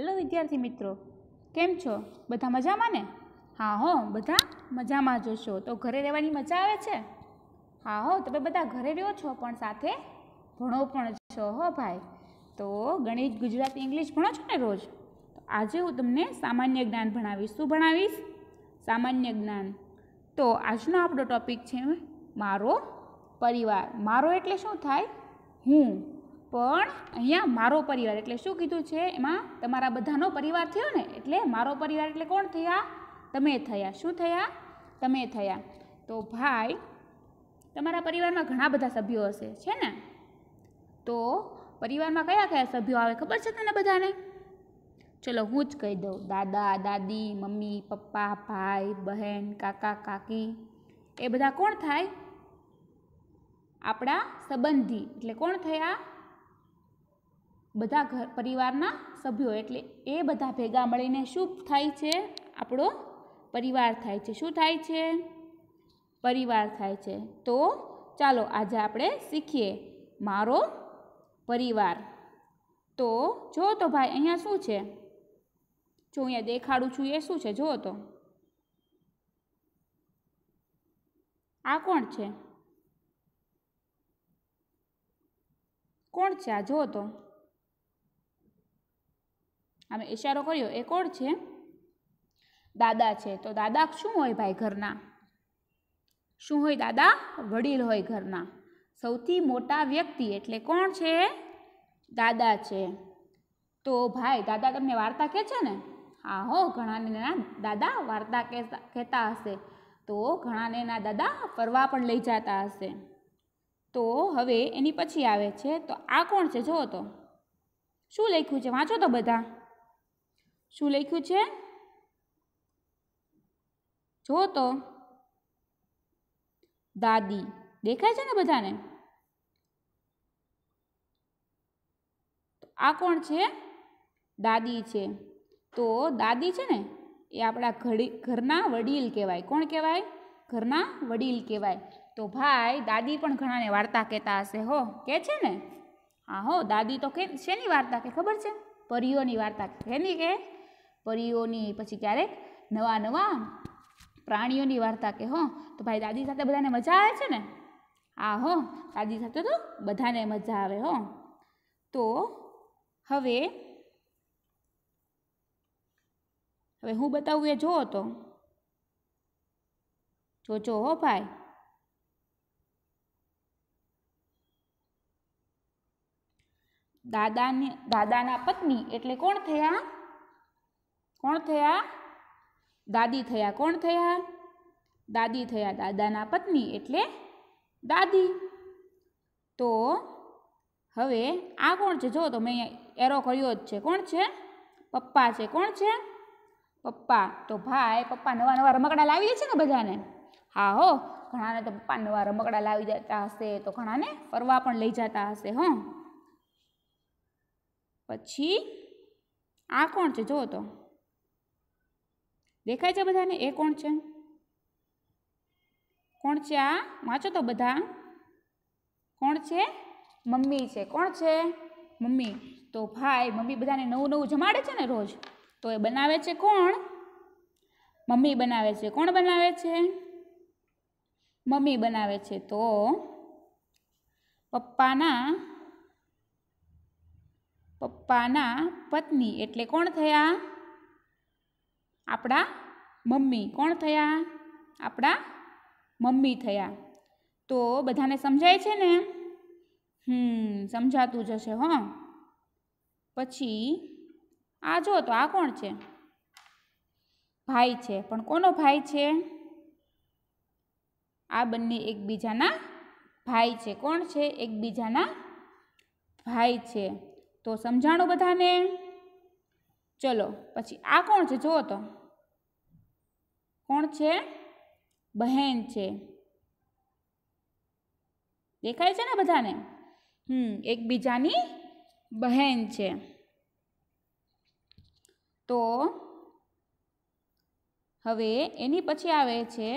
hello વિદ્યાર્થી મિત્રો કેમ છો બધા મજામાં ને હા હો બધા મજામાં જોશો તો ઘરે રહેવાની મજા આવે છે હા હો તમે બધા ઘરે રહ્યો છો પણ સાથે ભણો પણ છો હો ભાઈ તો ગણિત ગુજરાતી ઇંગ્લિશ ભણો છો ને રોજ તો આજે હું તમને સામાન્ય જ્ઞાન ભણાવીશ શું ભણાવીશ સામાન્ય જ્ઞાન તો આજનો આપણો ટૉપિક છે મારો પરિવાર મારો એટલે શું થાય હું પણ અહીંયા મારો પરિવાર એટલે શું કીધું છે એમાં તમારા બધાનો પરિવાર થયો ને એટલે મારો પરિવાર એટલે કોણ થયા તમે થયા શું થયા તમે થયા તો ભાઈ તમારા પરિવારમાં ઘણા બધા સભ્યો હશે છે ને તો પરિવારમાં કયા કયા સભ્યો આવે ખબર છે તને બધાને ચલો હું જ કહી દઉં દાદા દાદી મમ્મી પપ્પા ભાઈ બહેન કાકા કાકી એ બધા કોણ થાય આપણા સંબંધી એટલે કોણ થયા બધા ઘર પરિવારના સભ્યો એટલે એ બધા ભેગા મળીને શું થાય છે આપણો પરિવાર થાય છે શું થાય છે પરિવાર થાય છે તો ચાલો આજે આપણે શીખીએ મારો પરિવાર તો જો તો ભાઈ અહીંયા શું છે જો અહીંયા દેખાડું છું એ શું છે જુઓ તો આ કોણ છે કોણ છે આ જો તો આમે ઇશારો કર્યો એ કોણ છે દાદા છે તો દાદા શું હોય ભાઈ ઘરના શું હોય દાદા વડીલ હોય ઘરના સૌથી મોટા વ્યક્તિ એટલે કોણ છે દાદા છે તો ભાઈ દાદા તમને વાર્તા કહે છે ને હા હો ઘણાને નાના દાદા વાર્તા કહેતા હશે તો ઘણા નેના દાદા ફરવા પણ લઈ જતા હશે તો હવે એની પછી આવે છે તો આ કોણ છે જુઓ તો શું લખ્યું છે વાંચો તો બધા શું લખ્યું છે જો તો દાદી દેખાય છે ને બધાને આ કોણ છે દાદી છે તો દાદી છે ને એ આપણા ઘડી ઘરના વડીલ કહેવાય કોણ કહેવાય ઘરના વડીલ કહેવાય તો ભાઈ દાદી પણ ઘણાને વાર્તા કહેતા હશે હો કે છે ને હા હો દાદી તો કે શેની વાર્તા કે ખબર છે પરીઓની વાર્તા શેની કે પરીઓની પછી ક્યારેક નવા નવા પ્રાણીઓની વાર્તા કે હો તો ભાઈ દાદી સાથે બધાને મજા આવે છે ને આ હો દાદી સાથે તો બધાને મજા આવે હો તો હવે હવે હું બતાવું એ જોવો તો જોજો હો ભાઈ દાદાની દાદાના પત્ની એટલે કોણ થયા કોણ થયા દાદી થયા કોણ થયા દાદી થયા દાદાના પત્ની એટલે દાદી તો હવે આ કોણ છે જો તો મેં એરો કર્યો જ છે કોણ છે પપ્પા છે કોણ છે પપ્પા તો ભાઈ પપ્પા નવા નવા રમકડા લાવી દે છે ને બધાને હા હો ઘણાને તો પપ્પા નવા રમકડા લાવી દેતા હશે તો ઘણાને ફરવા પણ લઈ જતા હશે હં પછી આ કોણ છે જો તો દેખાય છે બધાને એ કોણ છે કોણ છે આ વાંચો તો બધા કોણ છે મમ્મી છે કોણ છે મમ્મી તો ભાઈ મમ્મી બધાને નવું નવું જમાડે છે ને રોજ તો એ બનાવે છે કોણ મમ્મી બનાવે છે કોણ બનાવે છે મમ્મી બનાવે છે તો પપ્પાના પપ્પાના પત્ની એટલે કોણ થયા આપણા મમ્મી કોણ થયા આપણા મમ્મી થયા તો બધાને સમજાય છે ને હમ સમજાતું જશે હો પછી આ જો તો આ કોણ છે ભાઈ છે પણ કોનો ભાઈ છે આ બંને એકબીજાના ભાઈ છે કોણ છે એકબીજાના ભાઈ છે તો સમજાણું બધાને ચલો પછી આ કોણ છે જુઓ તો કોણ છે બહેન છે દેખાય છે ને બધાને હમ એકબીજાની બહેન છે તો હવે એની પછી આવે છે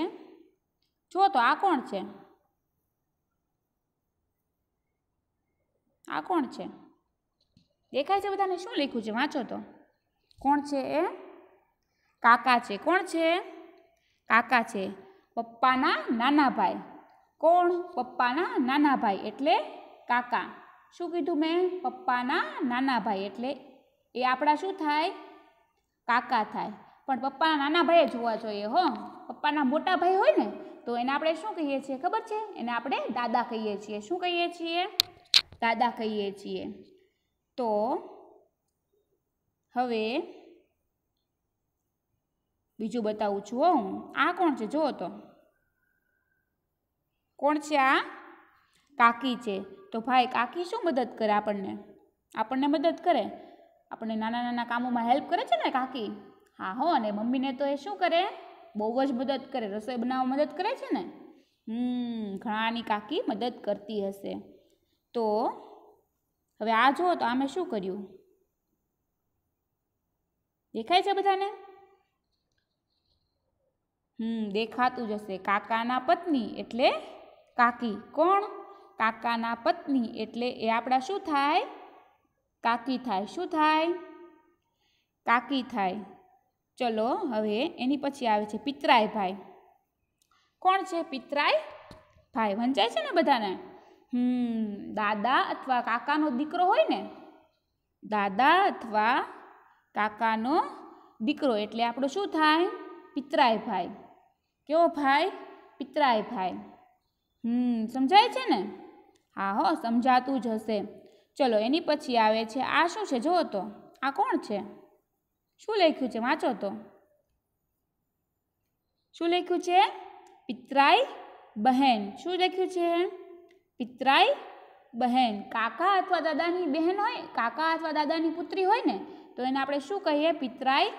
જો તો આ કોણ છે આ કોણ છે દેખાય છે બધાને શું લખ્યું છે વાંચો તો કોણ છે એ કાકા છે કોણ છે કાકા છે પપ્પાના નાના ભાઈ કોણ પપ્પાના નાના ભાઈ એટલે કાકા શું કીધું મેં પપ્પાના નાના ભાઈ એટલે એ આપણા શું થાય કાકા થાય પણ પપ્પાના નાના ભાઈએ જોવા જોઈએ હો પપ્પાના મોટા ભાઈ હોય ને તો એને આપણે શું કહીએ છીએ ખબર છે એને આપણે દાદા કહીએ છીએ શું કહીએ છીએ દાદા કહીએ છીએ તો હવે બીજું બતાવું છું હો હું આ કોણ છે જુઓ તો કોણ છે આ કાકી છે તો ભાઈ કાકી શું મદદ કરે આપણને આપણને મદદ કરે આપણને નાના નાના કામોમાં હેલ્પ કરે છે ને કાકી હા હો અને મમ્મીને તો એ શું કરે બહુ જ મદદ કરે રસોઈ બનાવવા મદદ કરે છે ને હમ ઘણાની કાકી મદદ કરતી હશે તો હવે આ જુઓ તો આમે શું કર્યું દેખાય છે બધાને હમ દેખાતું જ હશે કાકાના પત્ની એટલે કાકી કોણ કાકાના પત્ની એટલે એ આપણા શું થાય કાકી થાય શું થાય કાકી થાય ચલો હવે એની પછી આવે છે પિતરાય ભાઈ કોણ છે પિતરાય ભાઈ વંચાય છે ને બધાને હમ દાદા અથવા કાકાનો દીકરો હોય ને દાદા અથવા કાકાનો દીકરો એટલે આપણો શું થાય પિતરાય ભાઈ કેવો ભાઈ પિતરાય ભાઈ હમ સમજાય છે ને હા હો સમજાતું જ હશે ચલો એની પછી આવે છે આ શું છે જુઓ તો આ કોણ છે શું લખ્યું છે વાંચો તો શું લખ્યું છે પિતરાઈ બહેન શું લખ્યું છે પિતરાઈ બહેન કાકા અથવા દાદાની બહેન હોય કાકા અથવા દાદાની પુત્રી હોય ને તો એને આપણે શું કહીએ પિતરાઈ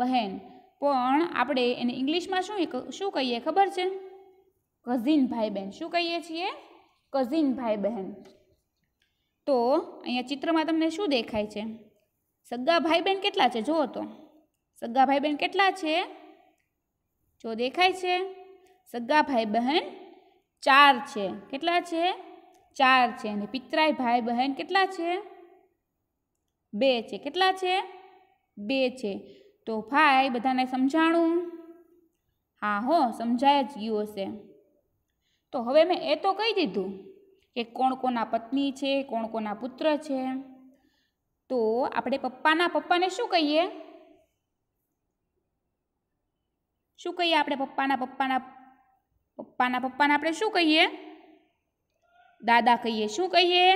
બહેન પણ આપણે એને ઇંગ્લિશમાં શું શું કહીએ ખબર છે કઝિન ભાઈ બહેન શું કહીએ છીએ કઝિન ભાઈ બહેન તો અહીંયા ચિત્રમાં તમને શું દેખાય છે સગા ભાઈ બહેન કેટલા છે જુઓ તો સગા ભાઈ બહેન કેટલા છે જો દેખાય છે સગા ભાઈ બહેન ચાર છે કેટલા છે ચાર છે અને પિતરાય ભાઈ બહેન કેટલા છે બે છે કેટલા છે બે છે તો ભાઈ બધાને સમજાણું હા હો સમજાય જ ગયું હશે તો હવે મેં એ તો કહી દીધું કે કોણ કોના પત્ની છે કોણ કોના પુત્ર છે તો આપણે પપ્પાના પપ્પાને શું કહીએ શું કહીએ આપણે પપ્પાના પપ્પાના પપ્પાના પપ્પાને આપણે શું કહીએ દાદા કહીએ શું કહીએ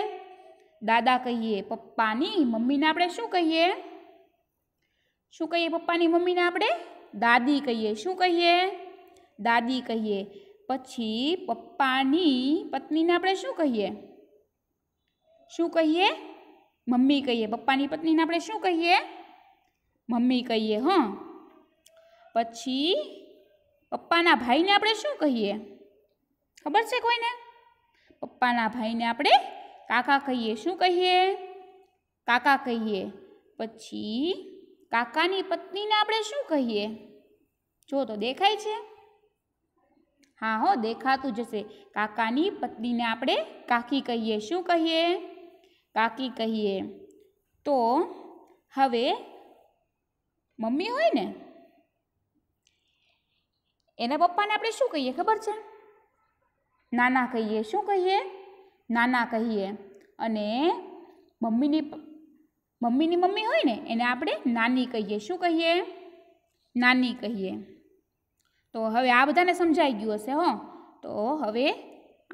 દાદા કહીએ પપ્પાની મમ્મીને આપણે શું કહીએ શું કહીએ પપ્પા ની મમ્મી ને આપણે દાદી કહીએ શું કહીએ દાદી કહીએ પછી પપ્પા ની પત્ની ને આપણે શું કહીએ શું કહીએ મમ્મી કહીએ પપ્પા ની પત્ની ને આપણે શું કહીએ મમ્મી કહીએ હો પછી પપ્પા ના ભાઈ ને આપણે શું કહીએ ખબર છે કોઈ ને પપ્પા ના ભાઈ ને આપણે કાકા કહીએ શું કહીએ કાકા કહીએ પછી કાકાની પત્નીને આપણે શું કહીએ જો તો દેખાય છે હા હો દેખાતું જશે કાકાની પત્નીને આપણે કાકી કહીએ શું કહીએ કાકી કહીએ તો હવે મમ્મી હોય ને એના પપ્પાને આપણે શું કહીએ ખબર છે નાના કહીએ શું કહીએ નાના કહીએ અને મમ્મીની મમ્મીની મમ્મી હોય ને એને આપણે નાની કહીએ શું કહીએ નાની કહીએ તો હવે આ બધાને સમજાઈ ગયું હશે હો તો હવે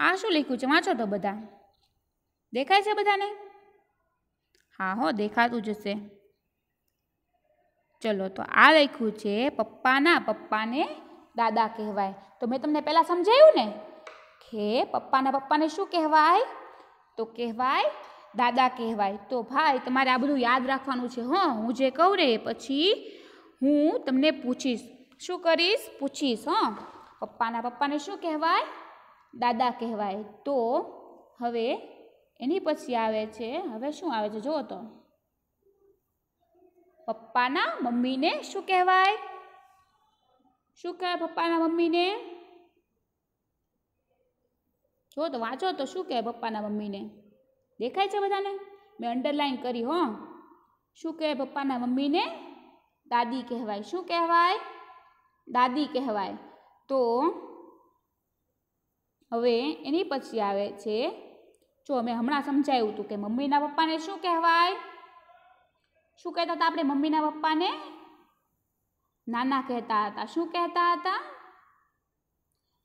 આ શું લખ્યું છે વાંચો તો બધા દેખાય છે બધાને હા હો દેખાતું જ હશે ચલો તો આ લખ્યું છે પપ્પાના પપ્પાને દાદા કહેવાય તો મેં તમને પહેલાં સમજાયું ને કે પપ્પાના પપ્પાને શું કહેવાય તો કહેવાય દાદા કહેવાય તો ભાઈ તમારે આ બધું યાદ રાખવાનું છે હં હું જે કહું ને પછી હું તમને પૂછીશ શું કરીશ પૂછીશ હં પપ્પાના પપ્પાને શું કહેવાય દાદા કહેવાય તો હવે એની પછી આવે છે હવે શું આવે છે જુઓ તો પપ્પાના મમ્મીને શું કહેવાય શું કહેવાય પપ્પાના મમ્મીને જો તો વાંચો તો શું કહે પપ્પાના મમ્મીને દેખાય છે બધાને મેં અંડરલાઈન કરી હો શું કહેવાય પપ્પાના મમ્મીને દાદી કહેવાય શું કહેવાય દાદી કહેવાય તો હવે એની પછી આવે છે જો મેં હમણાં સમજાયું હતું કે મમ્મીના પપ્પાને શું કહેવાય શું કહેતા હતા આપણે મમ્મીના પપ્પાને નાના કહેતા હતા શું કહેતા હતા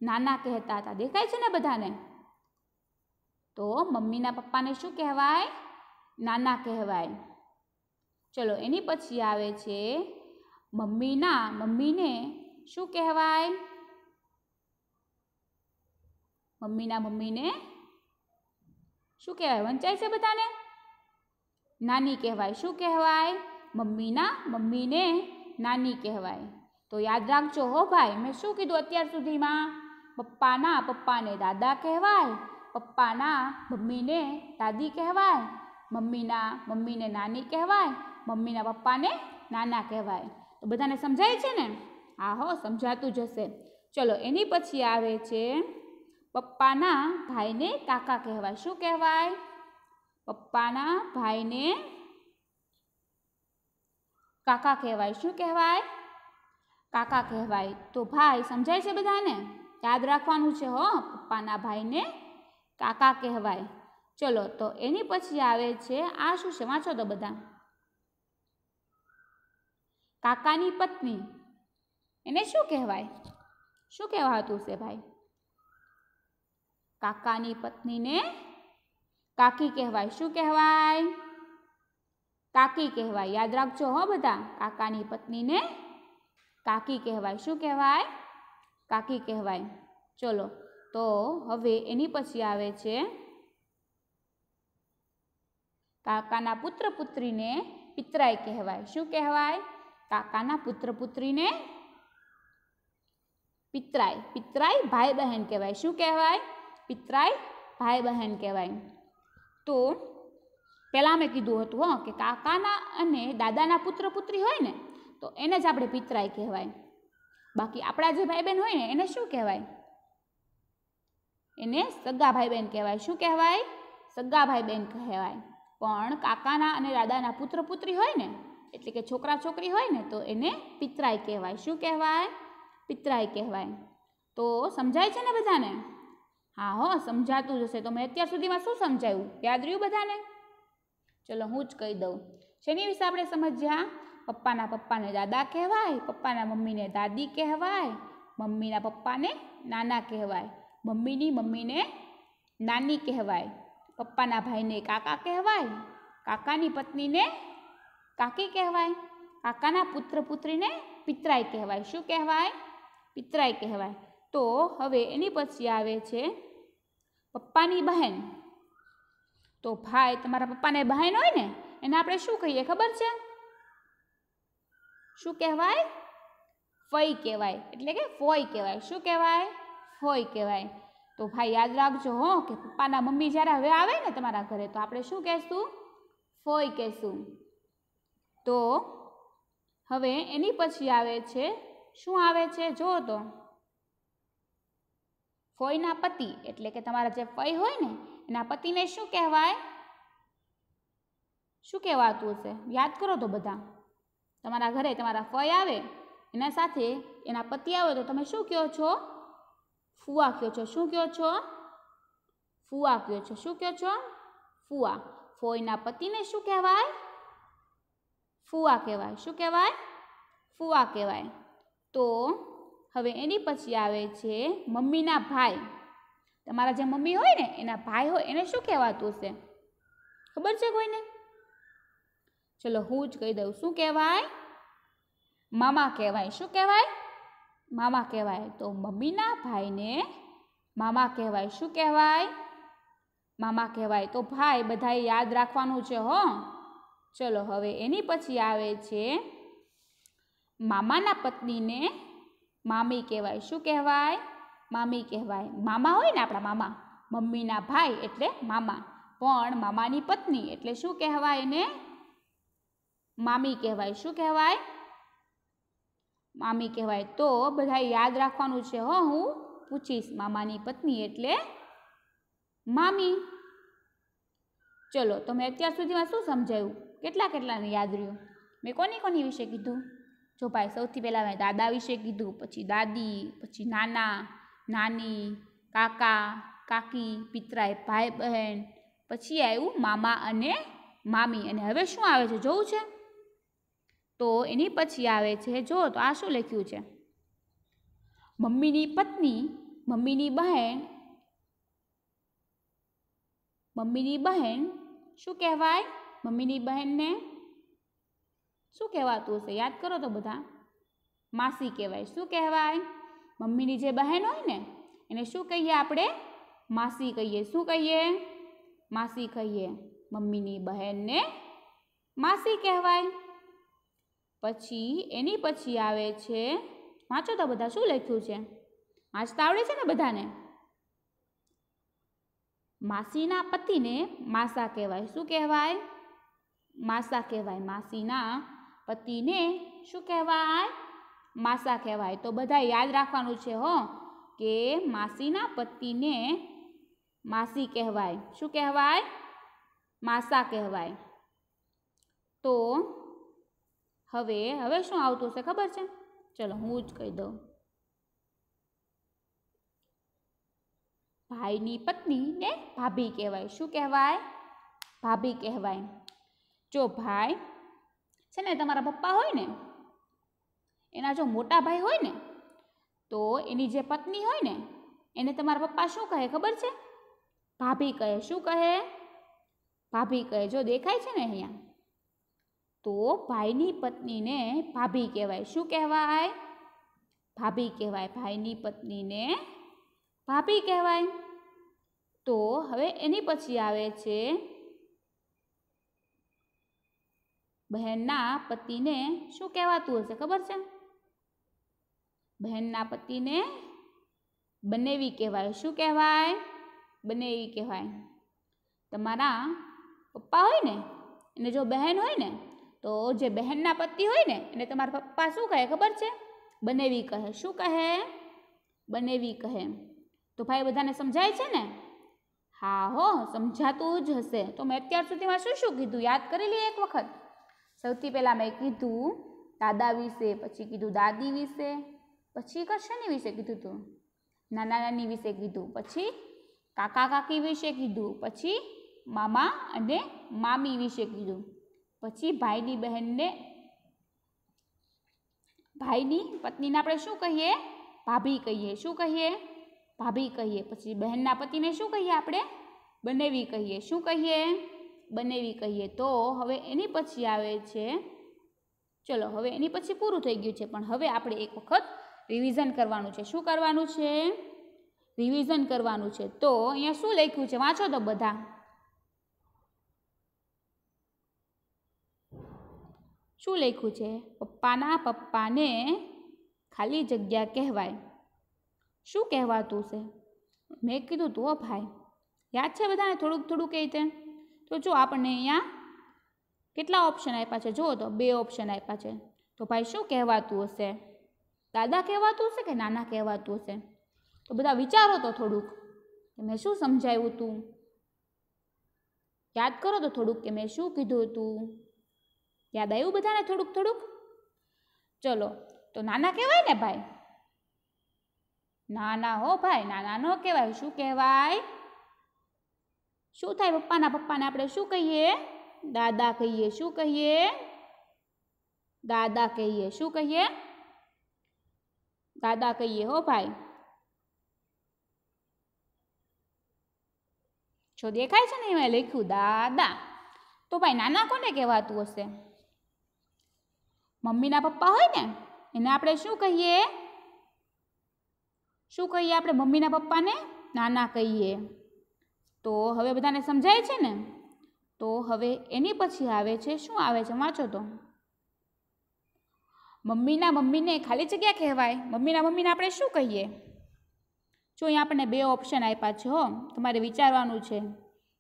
નાના કહેતા હતા દેખાય છે ને બધાને તો મમ્મીના પપ્પાને શું કહેવાય નાના કહેવાય ચલો એની પછી આવે છે મમ્મીના મમ્મીને શું કહેવાય મમ્મીના મમ્મીને શું કહેવાય વંચાય છે બધાને નાની કહેવાય શું કહેવાય મમ્મીના મમ્મીને નાની કહેવાય તો યાદ રાખજો હો ભાઈ મેં શું કીધું અત્યાર સુધીમાં પપ્પાના પપ્પાને દાદા કહેવાય પપ્પાના મમ્મીને દાદી કહેવાય મમ્મીના મમ્મીને નાની કહેવાય મમ્મીના પપ્પાને નાના કહેવાય તો બધાને સમજાય છે ને હા હો સમજાતું જશે ચલો એની પછી આવે છે પપ્પાના ભાઈને કાકા કહેવાય શું કહેવાય પપ્પાના ભાઈને કાકા કહેવાય શું કહેવાય કાકા કહેવાય તો ભાઈ સમજાય છે બધાને યાદ રાખવાનું છે હો પપ્પાના ભાઈને કાકા કહેવાય ચલો તો એની પછી આવે છે આ શું છે વાંચો તો બધા કાકાની પત્ની એને શું કહેવાય શું કહેવાતું છે ભાઈ કાકાની પત્નીને કાકી કહેવાય શું કહેવાય કાકી કહેવાય યાદ રાખજો હો બધા કાકાની પત્નીને કાકી કહેવાય શું કહેવાય કાકી કહેવાય ચલો તો હવે એની પછી આવે છે કાકાના પુત્ર પુત્રીને પિતરાય કહેવાય શું કહેવાય કાકાના પુત્ર પુત્રીને પિતરાય પિતરાય ભાઈ બહેન કહેવાય શું કહેવાય પિતરાય ભાઈ બહેન કહેવાય તો પહેલાં મેં કીધું હતું હં કે કાકાના અને દાદાના પુત્ર પુત્રી હોય ને તો એને જ આપણે પિતરાય કહેવાય બાકી આપણા જે ભાઈ બહેન હોય ને એને શું કહેવાય એને સગા ભાઈ બહેન કહેવાય શું કહેવાય સગા ભાઈ બહેન કહેવાય પણ કાકાના અને દાદાના પુત્ર પુત્રી હોય ને એટલે કે છોકરા છોકરી હોય ને તો એને પિતરાય કહેવાય શું કહેવાય પિતરાય કહેવાય તો સમજાય છે ને બધાને હા હો સમજાતું જ હશે તો મેં અત્યાર સુધીમાં શું સમજાયું યાદ રહ્યું બધાને ચલો હું જ કહી દઉં શેની વિશે આપણે સમજ્યા પપ્પાના પપ્પાને દાદા કહેવાય પપ્પાના મમ્મીને દાદી કહેવાય મમ્મીના પપ્પાને નાના કહેવાય મમ્મીની મમ્મીને નાની કહેવાય પપ્પાના ભાઈને કાકા કહેવાય કાકાની પત્નીને કાકી કહેવાય કાકાના પુત્ર પુત્રીને પિતરાય કહેવાય શું કહેવાય પિતરાય કહેવાય તો હવે એની પછી આવે છે પપ્પાની બહેન તો ભાઈ તમારા પપ્પાને બહેન હોય ને એને આપણે શું કહીએ ખબર છે શું કહેવાય ફઈ કહેવાય એટલે કે ફોય કહેવાય શું કહેવાય હોય કહેવાય તો ભાઈ યાદ રાખજો હો કે પપ્પાના મમ્મી જ્યારે હવે આવે ને તમારા ઘરે તો આપણે શું કહેશું ફોય કહેશું તો હવે એની પછી આવે છે શું આવે છે જો તો ફોયના પતિ એટલે કે તમારા જે ફય હોય ને એના પતિને શું કહેવાય શું કહેવાતું હશે યાદ કરો તો બધા તમારા ઘરે તમારા ફય આવે એના સાથે એના પતિ આવે તો તમે શું કહો છો ફુવા કહો છો શું કહો છો ફુવા કહો છો શું કહો છો ફુવા ફોઈના પતિને શું કહેવાય ફુવા કહેવાય શું કહેવાય ફુવા કહેવાય તો હવે એની પછી આવે છે મમ્મીના ભાઈ તમારા જે મમ્મી હોય ને એના ભાઈ હોય એને શું કહેવાતું હશે ખબર છે કોઈને ચલો હું જ કહી દઉં શું કહેવાય મામા કહેવાય શું કહેવાય મામા કહેવાય તો મમ્મીના ભાઈને મામા કહેવાય શું કહેવાય મામા કહેવાય તો ભાઈ બધાએ યાદ રાખવાનું છે હો ચલો હવે એની પછી આવે છે મામાના પત્નીને મામી કહેવાય શું કહેવાય મામી કહેવાય મામા હોય ને આપણા મામા મમ્મીના ભાઈ એટલે મામા પણ મામાની પત્ની એટલે શું કહેવાય એને મામી કહેવાય શું કહેવાય મામી કહેવાય તો બધા યાદ રાખવાનું છે હો હું પૂછીશ મામાની પત્ની એટલે મામી ચલો તો મેં અત્યાર સુધીમાં શું સમજાયું કેટલા કેટલાને યાદ રહ્યું મેં કોની કોની વિશે કીધું જો ભાઈ સૌથી પહેલાં મેં દાદા વિશે કીધું પછી દાદી પછી નાના નાની કાકા કાકી પિતરાય ભાઈ બહેન પછી આવ્યું મામા અને મામી અને હવે શું આવે છે જોવું છે તો એની પછી આવે છે જો તો આ શું લખ્યું છે મમ્મીની પત્ની મમ્મીની બહેન મમ્મીની બહેન શું કહેવાય મમ્મીની બહેનને શું કહેવાતું હશે યાદ કરો તો બધા માસી કહેવાય શું કહેવાય મમ્મીની જે બહેન હોય ને એને શું કહીએ આપણે માસી કહીએ શું કહીએ માસી કહીએ મમ્મીની બહેનને માસી કહેવાય પછી એની પછી આવે છે વાંચો તો બધા શું લખ્યું છે વાંચતા આવડે છે ને બધાને માસીના પતિને માસા કહેવાય શું કહેવાય માસા કહેવાય માસીના પતિને શું કહેવાય માસા કહેવાય તો બધા યાદ રાખવાનું છે હો કે માસીના પતિને માસી કહેવાય શું કહેવાય માસા કહેવાય તો હવે હવે શું આવતું છે ખબર છે ચલો હું જ કહી દઉં ભાઈની પત્ની ને ભાભી કહેવાય શું કહેવાય ભાભી કહેવાય જો ભાઈ છે ને તમારા પપ્પા હોય ને એના જો મોટા ભાઈ હોય ને તો એની જે પત્ની હોય ને એને તમારા પપ્પા શું કહે ખબર છે ભાભી કહે શું કહે ભાભી કહે જો દેખાય છે ને અહીંયા તો ભાઈની પત્નીને ભાભી કહેવાય શું કહેવાય ભાભી કહેવાય ભાઈની પત્નીને ભાભી કહેવાય તો હવે એની પછી આવે છે બહેનના પતિને શું કહેવાતું હશે ખબર છે બહેનના પતિને બનેવી કહેવાય શું કહેવાય બનેવી કહેવાય તમારા પપ્પા હોય ને અને જો બહેન હોય ને તો જે બહેનના પતિ હોય ને એને તમારા પપ્પા શું કહે ખબર છે બનેવી કહે શું કહે બનેવી કહે તો ભાઈ બધાને સમજાય છે ને હા હો સમજાતું જ હશે તો મેં અત્યાર સુધીમાં શું શું કીધું યાદ કરી લઈએ એક વખત સૌથી પહેલાં મેં કીધું દાદા વિશે પછી કીધું દાદી વિશે પછી કશાની વિશે કીધું હતું નાના નાની વિશે કીધું પછી કાકા કાકી વિશે કીધું પછી મામા અને મામી વિશે કીધું પછી ભાઈની બહેનને ભાઈની પત્નીને આપણે શું કહીએ ભાભી કહીએ શું કહીએ ભાભી કહીએ પછી બહેનના પતિને શું કહીએ આપણે બનેવી કહીએ શું કહીએ બનેવી કહીએ તો હવે એની પછી આવે છે ચલો હવે એની પછી પૂરું થઈ ગયું છે પણ હવે આપણે એક વખત રિવિઝન કરવાનું છે શું કરવાનું છે રિવિઝન કરવાનું છે તો અહીંયા શું લખ્યું છે વાંચો તો બધા શું લખ્યું છે પપ્પાના પપ્પાને ખાલી જગ્યા કહેવાય શું કહેવાતું છે મેં કીધું તું ભાઈ યાદ છે બધાને થોડુંક થોડુંક એ તે તો જો આપણને અહીંયા કેટલા ઓપ્શન આપ્યા છે જુઓ તો બે ઓપ્શન આપ્યા છે તો ભાઈ શું કહેવાતું હશે દાદા કહેવાતું હશે કે નાના કહેવાતું હશે તો બધા વિચારો તો થોડુંક કે મેં શું સમજાવ્યું હતું યાદ કરો તો થોડુંક કે મેં શું કીધું હતું યાદ આવ્યું બધાને થોડુંક થોડુંક ચલો તો નાના કહેવાય ને ભાઈ નાના હો ભાઈ નાના ન કહેવાય શું કહેવાય શું થાય પપ્પાના પપ્પાને આપણે શું કહીએ દાદા કહીએ શું કહીએ દાદા કહીએ શું કહીએ દાદા કહીએ હો ભાઈ જો દેખાય છે ને એમાં લખ્યું દાદા તો ભાઈ નાના કોને કહેવાતું હશે મમ્મીના પપ્પા હોય ને એને આપણે શું કહીએ શું કહીએ આપણે મમ્મીના પપ્પાને નાના કહીએ તો હવે બધાને સમજાય છે ને તો હવે એની પછી આવે છે શું આવે છે વાંચો તો મમ્મીના મમ્મીને ખાલી જગ્યા કહેવાય મમ્મીના મમ્મીને આપણે શું કહીએ જો અહીંયા આપણને બે ઓપ્શન આપ્યા છે હો તમારે વિચારવાનું છે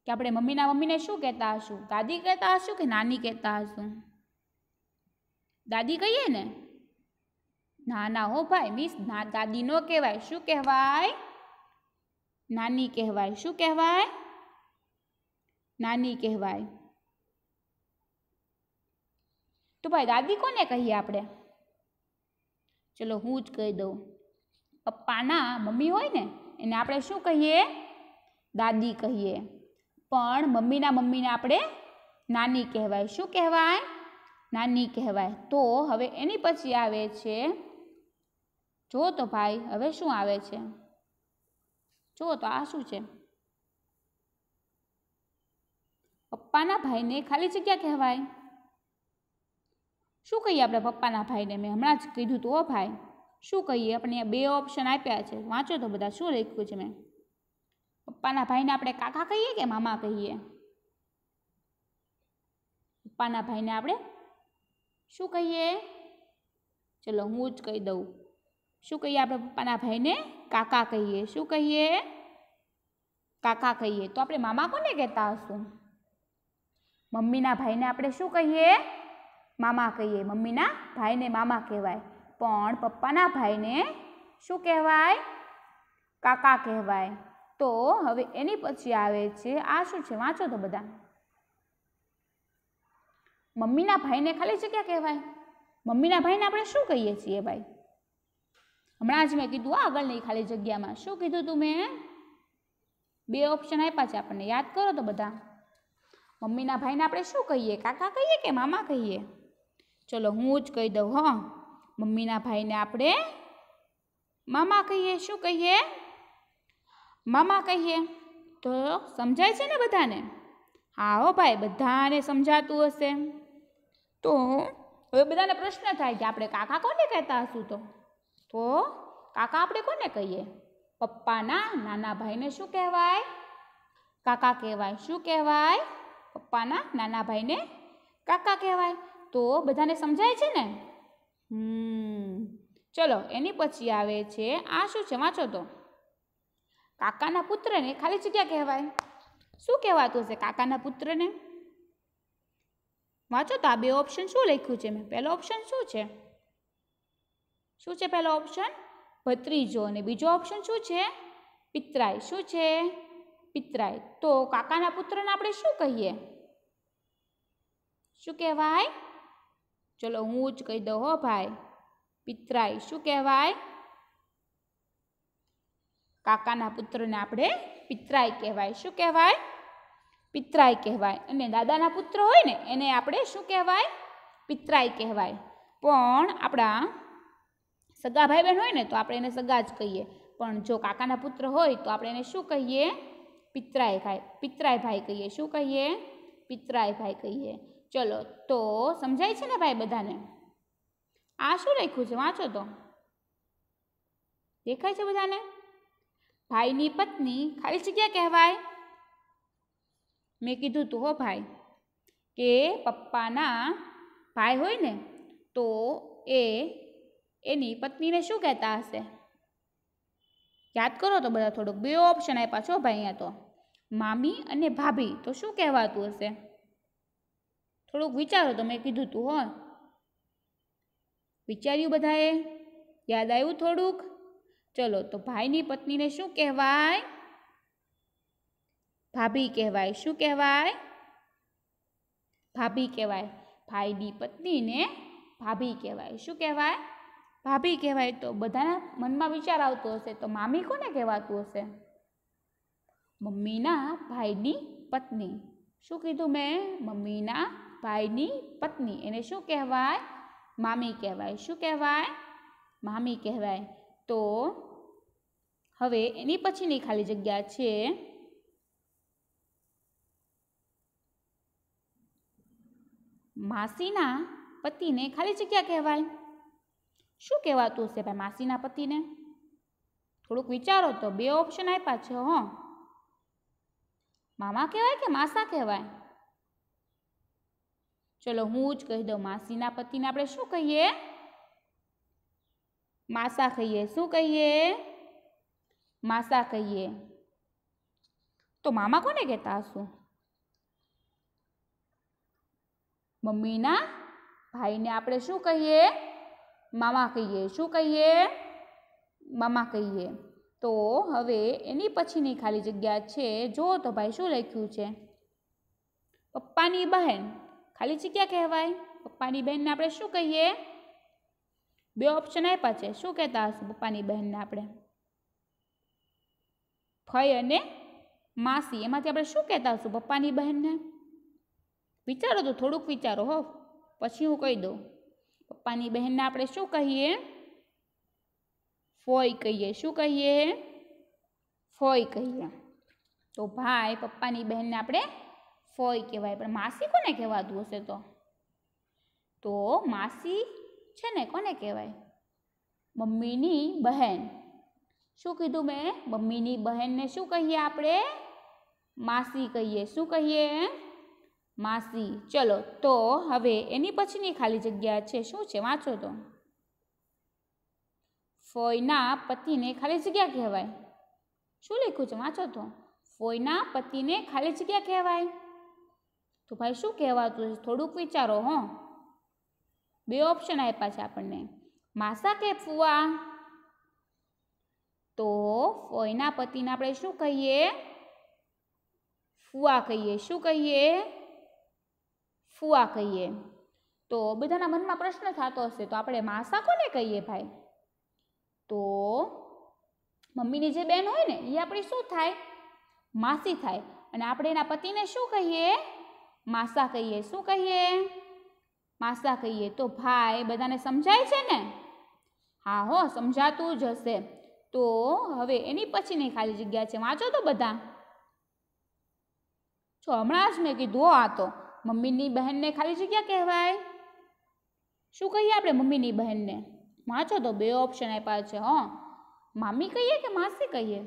કે આપણે મમ્મીના મમ્મીને શું કહેતા હશું દાદી કહેતા હશું કે નાની કહેતા હશું દાદી કહીએ ને ના ના હો ભાઈ મીન્સ ના દાદી નો કહેવાય શું કહેવાય નાની કહેવાય શું કહેવાય નાની કહેવાય તો ભાઈ દાદી કોને કહીએ આપણે ચલો હું જ કહી દઉં પપ્પાના મમ્મી હોય ને એને આપણે શું કહીએ દાદી કહીએ પણ મમ્મીના મમ્મીને આપણે નાની કહેવાય શું કહેવાય નાની કહેવાય તો હવે એની પછી આવે છે જો તો ભાઈ હવે શું આવે છે જો તો આ શું છે પપ્પાના ભાઈને ખાલી જગ્યા કહેવાય શું કહીએ આપણે પપ્પાના ભાઈને મેં હમણાં જ કીધું તો ભાઈ શું કહીએ આપણે બે ઓપ્શન આપ્યા છે વાંચો તો બધા શું લખ્યું છે મેં પપ્પાના ભાઈને આપણે કાકા કહીએ કે મામા કહીએ પપ્પાના ભાઈને આપણે શું કહીએ ચલો હું જ કહી દઉં શું કહીએ આપણે પપ્પાના ભાઈને કાકા કહીએ શું કહીએ કાકા કહીએ તો આપણે મામા કોને કહેતા હશું મમ્મીના ભાઈને આપણે શું કહીએ મામા કહીએ મમ્મીના ભાઈને મામા કહેવાય પણ પપ્પાના ભાઈને શું કહેવાય કાકા કહેવાય તો હવે એની પછી આવે છે આ શું છે વાંચો તો બધા મમ્મીના ભાઈને ખાલી જગ્યા કહેવાય મમ્મીના ભાઈને આપણે શું કહીએ છીએ ભાઈ હમણાં જ મેં કીધું આ આગળ નહીં ખાલી જગ્યામાં શું કીધું તું મેં બે ઓપ્શન આપ્યા છે આપણને યાદ કરો તો બધા મમ્મીના ભાઈને આપણે શું કહીએ કાકા કહીએ કે મામા કહીએ ચલો હું જ કહી દઉં હં મમ્મીના ભાઈને આપણે મામા કહીએ શું કહીએ મામા કહીએ તો સમજાય છે ને બધાને હા હો ભાઈ બધાને સમજાતું હશે તો હવે બધાને પ્રશ્ન થાય કે આપણે કાકા કોને કહેતા હશું તો તો કાકા આપણે કોને કહીએ પપ્પાના નાના ભાઈને શું કહેવાય કાકા કહેવાય શું કહેવાય પપ્પાના નાના ભાઈને કાકા કહેવાય તો બધાને સમજાય છે ને હમ ચલો એની પછી આવે છે આ શું છે વાંચો તો કાકાના પુત્રને ખાલી જગ્યા કહેવાય શું કહેવાતું હશે કાકાના પુત્રને વાંચો તો આ બે ઓપ્શન શું લખ્યું છે મેં પહેલો ઓપ્શન શું છે શું છે પહેલો ઓપ્શન ભત્રીજો અને બીજો ઓપ્શન શું છે પિતરાય શું છે પિત્રાય તો કાકાના પુત્રને આપણે શું કહીએ શું કહેવાય ચલો હું જ કહી દઉં હો ભાઈ પિતરાય શું કહેવાય કાકાના પુત્રને આપણે પિતરાય કહેવાય શું કહેવાય પિતરાય કહેવાય અને દાદાના પુત્ર હોય ને એને આપણે શું કહેવાય પિતરાય કહેવાય પણ આપણા સગા ભાઈ બહેન હોય ને તો આપણે એને સગા જ કહીએ પણ જો કાકાના પુત્ર હોય તો આપણે એને શું કહીએ પિતરાય ભાઈ પિતરાય ભાઈ કહીએ શું કહીએ પિતરાય ભાઈ કહીએ ચલો તો સમજાય છે ને ભાઈ બધાને આ શું લખ્યું છે વાંચો તો દેખાય છે બધાને ભાઈની પત્ની ખાલી જગ્યા કહેવાય મેં કીધું તું હો ભાઈ કે પપ્પાના ભાઈ હોય ને તો એ એની પત્નીને શું કહેતા હશે યાદ કરો તો બધા થોડુંક બે ઓપ્શન આપ્યા છો ભાઈ અહીંયા તો મામી અને ભાભી તો શું કહેવાતું હશે થોડુંક વિચારો તો મેં કીધું તું હો વિચાર્યું બધાએ યાદ આવ્યું થોડુંક ચલો તો ભાઈની પત્નીને શું કહેવાય ભાભી કહેવાય શું કહેવાય ભાભી કહેવાય ભાઈની પત્નીને ભાભી કહેવાય શું કહેવાય ભાભી કહેવાય તો બધાના મનમાં વિચાર આવતો હશે તો મામી કોને કહેવાતું હશે મમ્મીના ભાઈની પત્ની શું કીધું મેં મમ્મીના ભાઈની પત્ની એને શું કહેવાય મામી કહેવાય શું કહેવાય મામી કહેવાય તો હવે એની પછીની ખાલી જગ્યા છે માસીના પતિને ખાલી જગ્યા કહેવાય શું કહેવાતું હશે ભાઈ માસીના પતિને થોડુંક વિચારો તો બે ઓપ્શન આપ્યા છે હો મામા કહેવાય કે માસા કહેવાય ચલો હું જ કહી દઉં માસીના પતિને આપણે શું કહીએ માસા કહીએ શું કહીએ માસા કહીએ તો મામા કોને કહેતા હશું મમ્મીના ભાઈને આપણે શું કહીએ મામા કહીએ શું કહીએ મામા કહીએ તો હવે એની પછીની ખાલી જગ્યા છે જો તો ભાઈ શું લખ્યું છે પપ્પાની બહેન ખાલી જગ્યા કહેવાય પપ્પાની બહેનને આપણે શું કહીએ બે ઓપ્શન આપ્યા છે શું કહેતા હશું પપ્પાની બહેનને આપણે ફઈ અને માસી એમાંથી આપણે શું કહેતા હશું પપ્પાની બહેનને વિચારો તો થોડુક વિચારો હો પછી હું કહી દઉ પપ્પા ની બહેન ને આપણે શું કહીએ ફોઈ કહીએ શું કહીએ ફોઈ કહીએ તો ભાઈ પપ્પા ની બહેન ને આપણે ફોઈ કહેવાય પણ માસી કોને કહેવાતું હશે તો તો માસી છે ને કોને કહેવાય મમ્મી ની બહેન શું કીધું મે મમ્મી ની બહેન ને શું કહીએ આપણે માસી કહીએ શું કહીએ માસી ચલો તો હવે એની પછીની ખાલી જગ્યા છે શું છે વાંચો તો ફોયના પતિને ખાલી જગ્યા કહેવાય શું લખ્યું છે વાંચો તો ફોયના પતિને ખાલી જગ્યા કહેવાય તો ભાઈ શું કહેવાતું છે થોડુંક વિચારો હો બે ઓપ્શન આપ્યા છે આપણને માસા કે ફુવા તો ફોયના પતિને આપણે શું કહીએ ફુવા કહીએ શું કહીએ ફુઆ કહીએ તો બધાના મનમાં પ્રશ્ન થતો હશે તો આપણે માસા કોને કહીએ ભાઈ તો મમ્મીની જે બેન હોય ને એ આપણી શું થાય માસી થાય અને આપણે એના પતિને શું કહીએ માસા કહીએ શું કહીએ માસા કહીએ તો ભાઈ બધાને સમજાય છે ને હા હો સમજાતું જ હશે તો હવે એની પછીની ખાલી જગ્યા છે વાંચો તો બધા જો હમણાં જ મેં કીધું આ તો મમ્મીની બહેનને ખાલી જગ્યા કહેવાય શું કહીએ આપણે મમ્મીની બહેનને વાંચો તો બે ઓપ્શન આપ્યા છે હં મામી કહીએ કે માસી કહીએ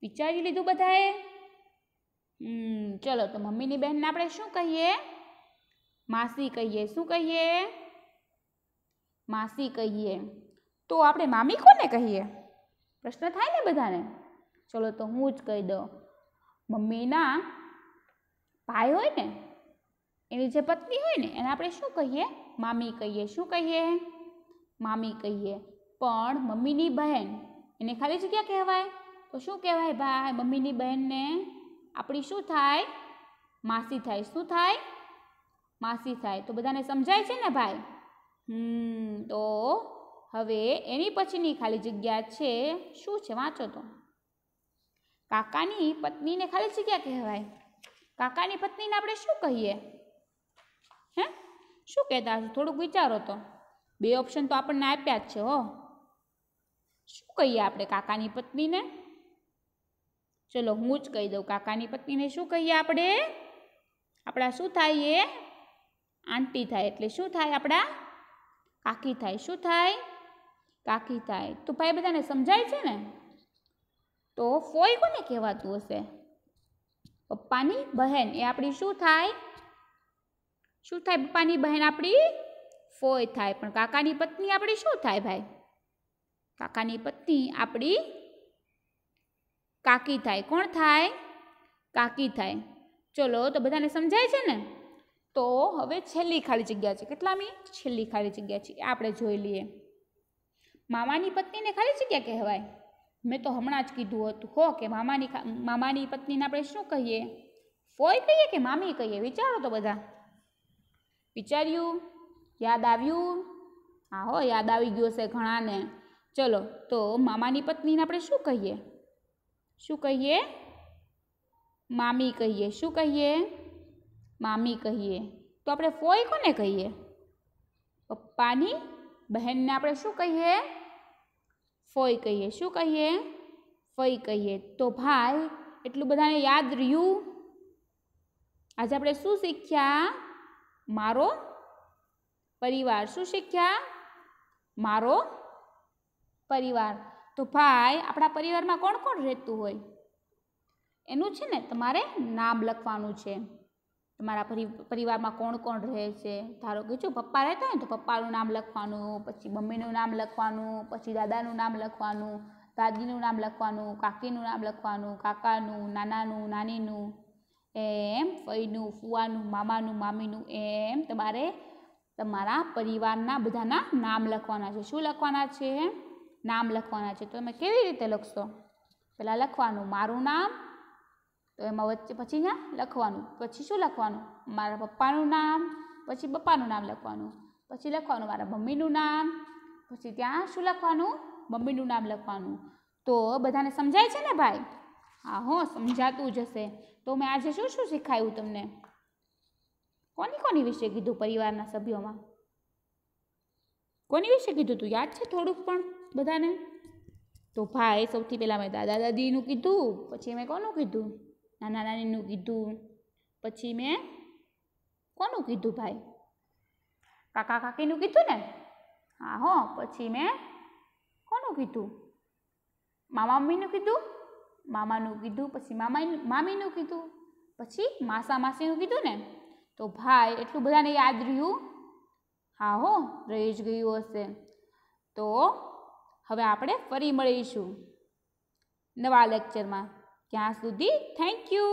વિચારી લીધું બધાએ ચલો તો મમ્મીની બહેનને આપણે શું કહીએ માસી કહીએ શું કહીએ માસી કહીએ તો આપણે મામી કોને કહીએ પ્રશ્ન થાય ને બધાને ચલો તો હું જ કહી દઉં મમ્મીના ભાઈ હોય ને એની જે પત્ની હોય ને એને આપણે શું કહીએ મામી કહીએ શું કહીએ મામી કહીએ પણ મમ્મીની બહેન એને ખાલી જગ્યા કહેવાય તો શું કહેવાય ભાઈ મમ્મીની બહેનને આપણી શું થાય માસી થાય શું થાય માસી થાય તો બધાને સમજાય છે ને ભાઈ હમ તો હવે એની પછીની ખાલી જગ્યા છે શું છે વાંચો તો કાકાની પત્નીને ખાલી જગ્યા કહેવાય કાકાની પત્નીને આપણે શું કહીએ હે શું કહેતા હશો થોડુંક વિચારો તો બે ઓપ્શન તો આપણને આપ્યા જ છે હો શું કહીએ આપણે કાકાની પત્નીને ચલો હું જ કહી દઉં કાકાની પત્નીને શું કહીએ આપણે આપણા શું થાય એ આંટી થાય એટલે શું થાય આપણા કાકી થાય શું થાય કાકી થાય તો ભાઈ બધાને સમજાય છે ને તો ફોઈ કોને કહેવાતું હશે પપ્પાની બહેન એ આપણી શું થાય શું થાય પપ્પાની બહેન આપણી ફોય થાય પણ કાકાની પત્ની આપણી શું થાય ભાઈ કાકાની પત્ની આપણી કાકી થાય કોણ થાય કાકી થાય ચલો તો બધાને સમજાય છે ને તો હવે છેલ્લી ખાલી જગ્યા છે કેટલામી છેલ્લી ખાલી જગ્યા છે આપણે જોઈ લઈએ મામાની પત્નીને ખાલી જગ્યા કહેવાય મેં તો હમણાં જ કીધું હતું હો કે મામાની મામાની પત્નીને આપણે શું કહીએ ફોય કહીએ કે મામી કહીએ વિચારો તો બધા વિચાર્યું યાદ આવ્યું હા હો યાદ આવી ગયું હશે ઘણાને ચલો તો મામાની પત્નીને આપણે શું કહીએ શું કહીએ મામી કહીએ શું કહીએ મામી કહીએ તો આપણે ફોય કોને કહીએ પપ્પાની બહેનને આપણે શું કહીએ ફોઈ કહીએ શું કહીએ ફઈ કહીએ તો ભાઈ એટલું બધાને યાદ રહ્યું આજે આપણે શું શીખ્યા મારો પરિવાર શું શીખ્યા મારો પરિવાર તો ભાઈ આપણા પરિવારમાં કોણ કોણ રહેતું હોય એનું છે ને તમારે નામ લખવાનું છે તમારા પરિવારમાં કોણ કોણ રહે છે ધારો કે જો પપ્પા રહેતા હોય ને તો પપ્પાનું નામ લખવાનું પછી મમ્મીનું નામ લખવાનું પછી દાદાનું નામ લખવાનું દાદીનું નામ લખવાનું કાકીનું નામ લખવાનું કાકાનું નાનાનું નાનીનું એમ ફઈનું ફુવાનું મામાનું મામીનું એમ તમારે તમારા પરિવારના બધાના નામ લખવાના છે શું લખવાના છે નામ લખવાના છે તો તમે કેવી રીતે લખશો પહેલાં લખવાનું મારું નામ તો એમાં વચ્ચે પછી અહીંયા લખવાનું પછી શું લખવાનું મારા પપ્પાનું નામ પછી પપ્પાનું નામ લખવાનું પછી લખવાનું મારા મમ્મીનું નામ પછી ત્યાં શું લખવાનું મમ્મીનું નામ લખવાનું તો બધાને સમજાય છે ને ભાઈ હા હો સમજાતું જ હશે તો મેં આજે શું શું શીખાયું તમને કોની કોની વિશે કીધું પરિવારના સભ્યોમાં કોની વિશે કીધું તું યાદ છે થોડુંક પણ બધાને તો ભાઈ સૌથી પહેલાં મેં દાદા દાદીનું કીધું પછી મેં કોનું કીધું નાના નાનીનું કીધું પછી મેં કોનું કીધું ભાઈ કાકા કાકીનું કીધું ને હા હો પછી મેં કોનું કીધું મામા મમ્મીનું કીધું મામાનું કીધું પછી મામા મામીનું કીધું પછી માસા માસીનું કીધું ને તો ભાઈ એટલું બધાને યાદ રહ્યું હા હો રહી જ ગયું હશે તો હવે આપણે ફરી મળીશું નવા લેક્ચરમાં ત્યાં સુધી થેન્ક યુ